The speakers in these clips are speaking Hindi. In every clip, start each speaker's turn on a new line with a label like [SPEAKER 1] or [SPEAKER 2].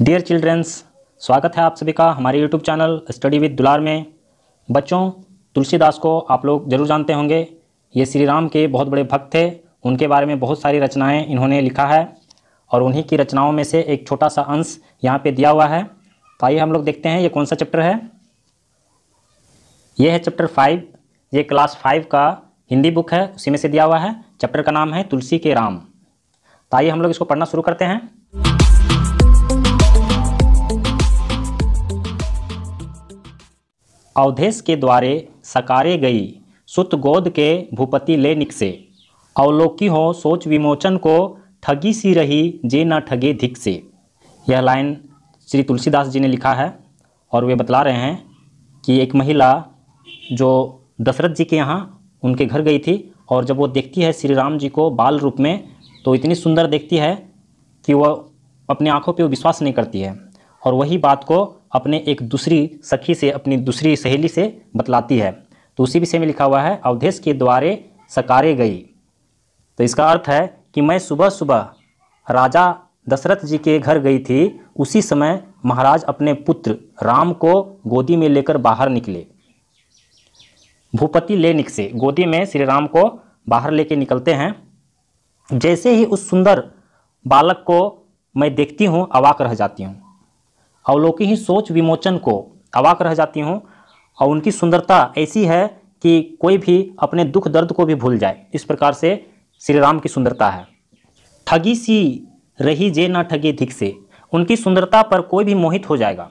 [SPEAKER 1] डियर चिल्ड्रेंस स्वागत है आप सभी का हमारे यूट्यूब चैनल स्टडी विद दुलार में बच्चों तुलसीदास को आप लोग जरूर जानते होंगे ये श्री राम के बहुत बड़े भक्त थे उनके बारे में बहुत सारी रचनाएं इन्होंने लिखा है और उन्हीं की रचनाओं में से एक छोटा सा अंश यहाँ पे दिया हुआ है तो आइए हम लोग देखते हैं ये कौन सा चैप्टर है ये है चैप्टर फाइव ये क्लास फाइव का हिंदी बुक है उसी में से दिया हुआ है चैप्टर का नाम है तुलसी के राम तो आइए हम लोग इसको पढ़ना शुरू करते हैं अवधेश के द्वारे सकारे गई सुत गोद के भूपति ले निकसे अवलोकी हो सोच विमोचन को ठगी सी रही जे ना ठगे धिक से यह लाइन श्री तुलसीदास जी ने लिखा है और वे बतला रहे हैं कि एक महिला जो दशरथ जी के यहाँ उनके घर गई थी और जब वो देखती है श्री राम जी को बाल रूप में तो इतनी सुंदर देखती है कि वह अपनी आँखों पर विश्वास नहीं करती है और वही बात को अपने एक दूसरी सखी से अपनी दूसरी सहेली से बतलाती है तो उसी विषय में लिखा हुआ है अवधेश के द्वारे सकारे गई तो इसका अर्थ है कि मैं सुबह सुबह राजा दशरथ जी के घर गई थी उसी समय महाराज अपने पुत्र राम को गोदी में लेकर बाहर निकले भूपति लेनिक से गोदी में श्री राम को बाहर लेके निकलते हैं जैसे ही उस सुंदर बालक को मैं देखती हूँ अवाक रह जाती हूँ अवलोकी ही सोच विमोचन को अवाक रह जाती हूँ और उनकी सुंदरता ऐसी है कि कोई भी अपने दुख दर्द को भी भूल जाए इस प्रकार से श्री राम की सुंदरता है ठगी सी रही जे ना ठगी धिक से उनकी सुंदरता पर कोई भी मोहित हो जाएगा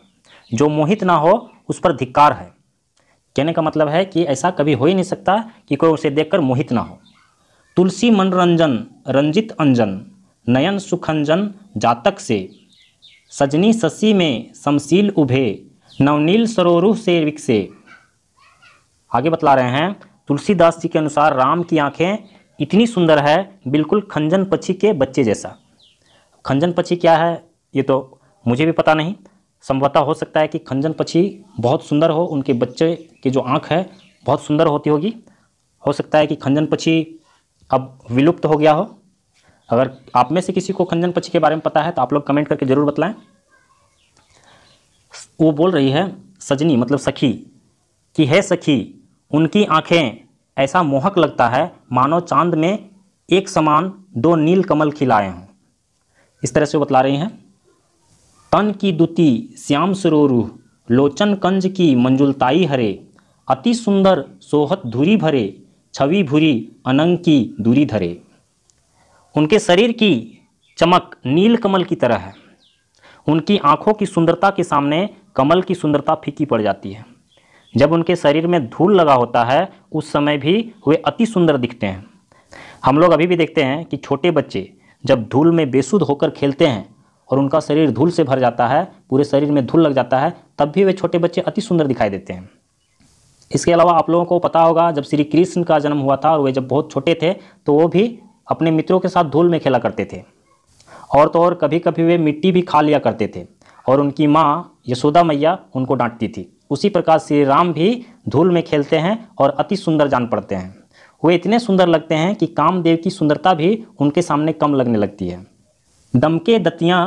[SPEAKER 1] जो मोहित ना हो उस पर धिक्कार है कहने का मतलब है कि ऐसा कभी हो ही नहीं सकता कि कोई उसे देखकर मोहित ना हो तुलसी मनोरंजन रंजित अंजन नयन सुखंजन जातक से सजनी शशि में शमशील उभे नवनील सरोरुह से विकसे आगे बतला रहे हैं तुलसीदास जी के अनुसार राम की आंखें इतनी सुंदर है बिल्कुल खंजन पक्षी के बच्चे जैसा खंजन पक्षी क्या है ये तो मुझे भी पता नहीं संभवतः हो सकता है कि खंजन पक्षी बहुत सुंदर हो उनके बच्चे की जो आँख है बहुत सुंदर होती होगी हो सकता है कि खंजन पक्षी अब विलुप्त हो गया हो अगर आप में से किसी को खंजन पक्षी के बारे में पता है तो आप लोग कमेंट करके ज़रूर बतलाएं वो बोल रही है सजनी मतलब सखी कि है सखी उनकी आंखें ऐसा मोहक लगता है मानो चांद में एक समान दो नील कमल खिलाए हों इस तरह से बतला रही हैं तन की दुती श्याम सरोरू लोचन कंज की मंजुलताई हरे अति सुंदर सोहत धुरी भरे छवि भूरी अनंग की दूरी धरे उनके शरीर की चमक नील कमल की तरह है उनकी आँखों की सुंदरता के सामने कमल की सुंदरता फीकी पड़ जाती है जब उनके शरीर में धूल लगा होता है उस समय भी वे अति सुंदर दिखते हैं हम लोग अभी भी देखते हैं कि छोटे बच्चे जब धूल में बेसुध होकर खेलते हैं और उनका शरीर धूल से भर जाता है पूरे शरीर में धूल लग जाता है तब भी वे छोटे बच्चे अति सुंदर दिखाई देते हैं इसके अलावा आप लोगों को पता होगा जब श्री कृष्ण का जन्म हुआ था और वे जब बहुत छोटे थे तो वो भी अपने मित्रों के साथ धूल में खेला करते थे और तो और कभी कभी वे मिट्टी भी खा लिया करते थे और उनकी माँ यशोदा मैया उनको डांटती थी उसी प्रकार श्री राम भी धूल में खेलते हैं और अति सुंदर जान पड़ते हैं वे इतने सुंदर लगते हैं कि कामदेव की सुंदरता भी उनके सामने कम लगने लगती है दमके दतियाँ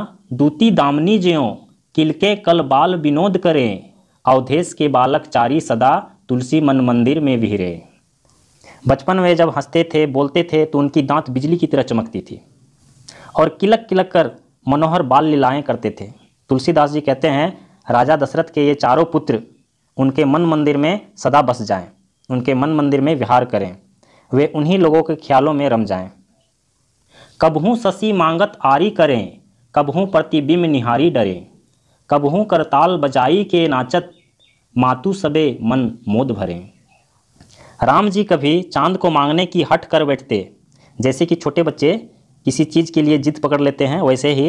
[SPEAKER 1] दूती दामनी ज्यों किलके कल बाल विनोद करें अवधेश के बालक चारी सदा तुलसी मन मंदिर में विहरे बचपन में जब हंसते थे बोलते थे तो उनकी दांत बिजली की तरह चमकती थी और किलक किलक कर मनोहर बाल लीलाएँ करते थे तुलसीदास जी कहते हैं राजा दशरथ के ये चारों पुत्र उनके मन मंदिर में सदा बस जाएं उनके मन मंदिर में विहार करें वे उन्हीं लोगों के ख्यालों में रम जाएं कबहूँ शशि मांगत आरी करें कबहूँ प्रतिबिंब निहारी डरें कबहूँ करताल बजाई के नाचत मातु सबे मन मोद भरें राम जी कभी चांद को मांगने की हट कर बैठते जैसे कि छोटे बच्चे किसी चीज़ के लिए जिद पकड़ लेते हैं वैसे ही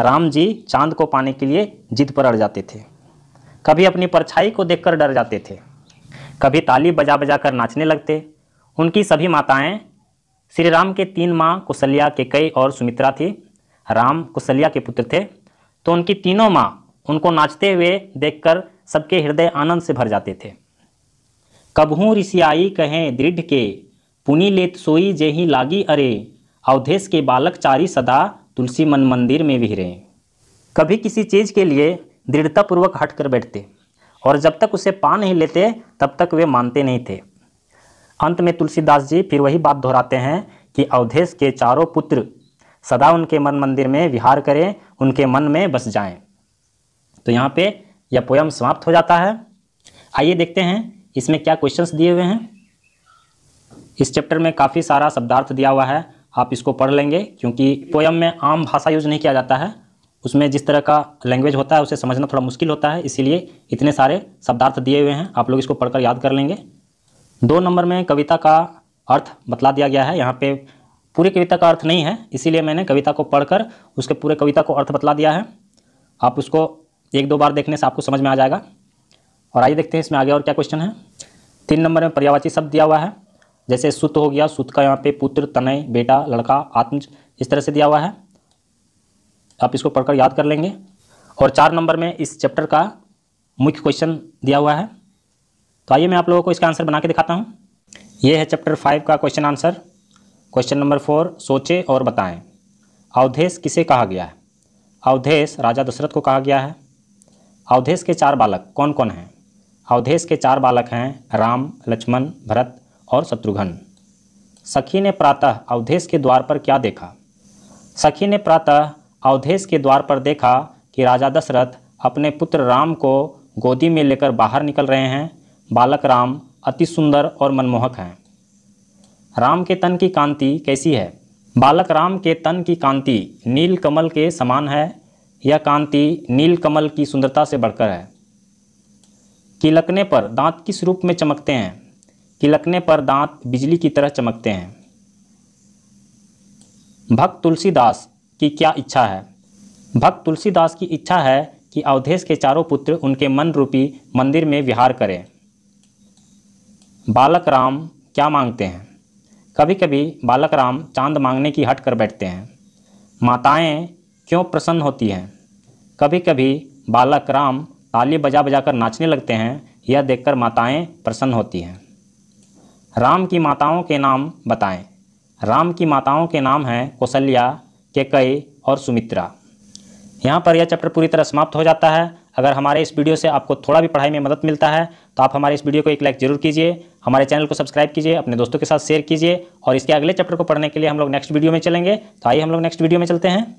[SPEAKER 1] राम जी चांद को पाने के लिए जिद पर अड़ जाते थे कभी अपनी परछाई को देखकर डर जाते थे कभी ताली बजा बजा कर नाचने लगते उनकी सभी माताएं श्री राम के तीन माँ कुशल्या कई और सुमित्रा थी राम कुशल्या के पुत्र थे तो उनकी तीनों माँ उनको नाचते हुए देखकर सबके हृदय आनंद से भर जाते थे कबहू ऋषियाई कहें दृढ़ के पुनी लेत सोई जेही लागी अरे अवधेश के बालक चारी सदा तुलसी मन मंदिर में विहरे कभी किसी चीज़ के लिए दृढ़तापूर्वक हट कर बैठते और जब तक उसे पा नहीं लेते तब तक वे मानते नहीं थे अंत में तुलसीदास जी फिर वही बात दोहराते हैं कि अवधेश के चारों पुत्र सदा उनके मन मंदिर में विहार करें उनके मन में बस जाएं। तो यहाँ पे यह पोयम समाप्त हो जाता है आइए देखते हैं इसमें क्या क्वेश्चंस दिए हुए हैं इस चैप्टर में काफ़ी सारा शब्दार्थ दिया हुआ है आप इसको पढ़ लेंगे क्योंकि पोयम में आम भाषा यूज नहीं किया जाता है उसमें जिस तरह का लैंग्वेज होता है उसे समझना थोड़ा मुश्किल होता है इसीलिए इतने सारे शब्दार्थ दिए हुए हैं आप लोग इसको पढ़कर याद कर लेंगे दो नंबर में कविता का अर्थ बतला दिया गया है यहाँ पे पूरी कविता का अर्थ नहीं है इसीलिए मैंने कविता को पढ़कर उसके पूरे कविता को अर्थ बतला दिया है आप उसको एक दो बार देखने से आपको समझ में आ जाएगा और आइए देखते हैं इसमें आगे और क्या क्वेश्चन है तीन नंबर में पर्यावाची शब्द दिया हुआ है जैसे सुत हो गया सुत का यहाँ पे पुत्र तनय बेटा लड़का आत्मज इस तरह से दिया हुआ है आप इसको पढ़कर याद कर लेंगे और चार नंबर में इस चैप्टर का मुख्य क्वेश्चन दिया हुआ है तो आइए मैं आप लोगों को इसका आंसर बना के दिखाता हूँ ये है चैप्टर फाइव का question answer question number four सोचे और बताएं अवधेश किसे कहा गया है अवधेश राजा दशरथ को कहा गया है अवधेश के चार बालक कौन कौन हैं अवधेश के चार बालक हैं राम लक्ष्मण भरत और शत्रुघ्न सखी ने प्रातः अवधेश के द्वार पर क्या देखा सखी ने प्रातः अवधेश के द्वार पर देखा कि राजा दशरथ अपने पुत्र राम को गोदी में लेकर बाहर निकल रहे हैं बालक राम अति सुंदर और मनमोहक हैं राम के तन की कांति कैसी है बालक राम के तन की कांति नील कमल के समान है यह कांति नील कमल की सुंदरता से बढ़कर है किलकने पर दांत किस रूप में चमकते हैं तिलकने पर दांत बिजली की तरह चमकते हैं भक्त तुलसीदास की क्या इच्छा है भक्त तुलसीदास की इच्छा है कि अवधेश के चारों पुत्र उनके मन रूपी मंदिर में विहार करें बालक राम क्या मांगते हैं कभी कभी बालक राम चांद मांगने की हट कर बैठते हैं माताएं क्यों प्रसन्न होती हैं कभी कभी बालक राम ताली बजा बजा कर नाचने लगते हैं यह देखकर माताएं प्रसन्न होती हैं राम की माताओं के नाम बताएं राम की माताओं के नाम हैं कौशल्या केकई और सुमित्रा यहाँ पर यह चैप्टर पूरी तरह समाप्त हो जाता है अगर हमारे इस वीडियो से आपको थोड़ा भी पढ़ाई में मदद मिलता है तो आप हमारे इस वीडियो को एक लाइक जरूर कीजिए हमारे चैनल को सब्सक्राइब कीजिए अपने दोस्तों के साथ शेयर कीजिए और इसके अगले चैप्टर को पढ़ने के लिए हम लोग नेक्स्ट वीडियो में चलेंगे तो आइए हम लोग नेक्स्ट वीडियो में चलते हैं